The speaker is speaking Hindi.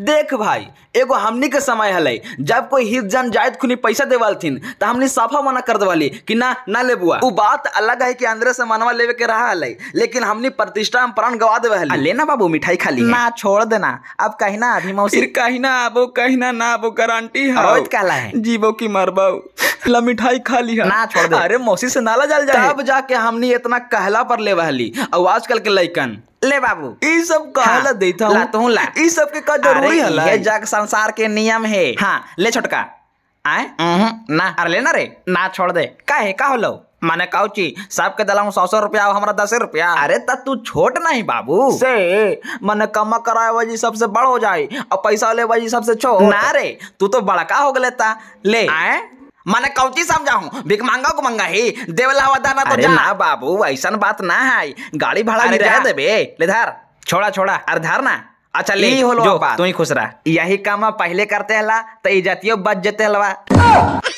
देख भाई एगो हमनी के समय हलै जब कोई हित जन जायद खुनी पैसा देवल थीन तो हमने साफा मना कर देवाली कि ना ना ले बुआ वो बात अलग है कि अंदर से मनवा लेवे के रहा हलै लेकिन हमने प्रतिष्ठा में प्राण गवा देवे हलै लेना बाबू मिठाई खा ली ना छोड़ देना अब कहना अभी मौसी कहीं ना आबो कहीं ना ना गारंटी है कहला है जीवो की मरबो ला मिठाई खा लिया ना छोड़ दे अरे मौसी से नाला जल जाए तब जाके हमनी इतना कहला पर ले बहली और आजकल के लइकन ले बाबू ये सब कहला हाँ, देता हूँ तू ला ये सब के का जरूरी है ये जग संसार के नियम है हां ले छोटका आए ना अरे लेना रे ना छोड़ दे काहे का होलो माने काउची के दलाऊ सौ सौ रुपया हमारा दस रुपया अरे तब तू छोट नहीं बाबू से माने कमा कराए वजी सबसे बड़ हो जाए और पैसा ले वजी सबसे छोट ना रे तू तो बड़का हो गए ले आए माने कौची समझाऊ भिक मांगा को मंगा ही देवला वदाना तो जा बाबू ऐसा बात ना है गाड़ी भाड़ा भी रह देबे ले छोड़ा छोड़ा अरे धार ना अच्छा ले होलो तू ही खुश रहा यही काम पहले करते हला तो इज्जतियों बच जते हलवा